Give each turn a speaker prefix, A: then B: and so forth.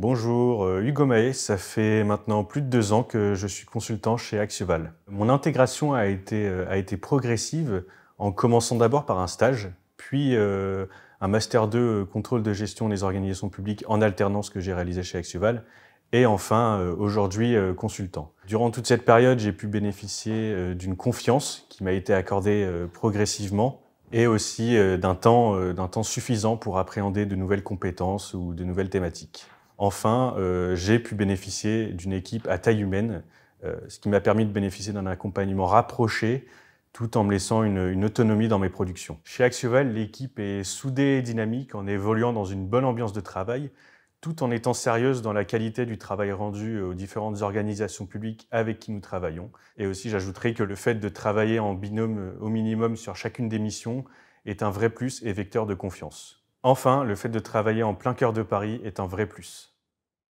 A: Bonjour, euh, Hugo May, ça fait maintenant plus de deux ans que je suis consultant chez Axioval. Mon intégration euh, a été, progressive en commençant d'abord par un stage, puis euh, un Master 2 contrôle de gestion des organisations publiques en alternance que j'ai réalisé chez Axioval, et enfin aujourd'hui consultant. Durant toute cette période, j'ai pu bénéficier d'une confiance qui m'a été accordée progressivement et aussi d'un temps suffisant pour appréhender de nouvelles compétences ou de nouvelles thématiques. Enfin, euh, j'ai pu bénéficier d'une équipe à taille humaine, euh, ce qui m'a permis de bénéficier d'un accompagnement rapproché tout en me laissant une, autonomie dans mes productions. Chez Axioval, l'équipe est soudée et dynamique en évoluant dans une bonne ambiance de travail, tout en étant sérieuse dans la qualité du travail rendu aux différentes organisations publiques avec qui nous travaillons. Et aussi, j'ajouterai que le fait de travailler en binôme au minimum sur chacune des missions est un vrai plus et vecteur de confiance. Enfin, le fait de travailler en plein cœur de Paris est un vrai plus.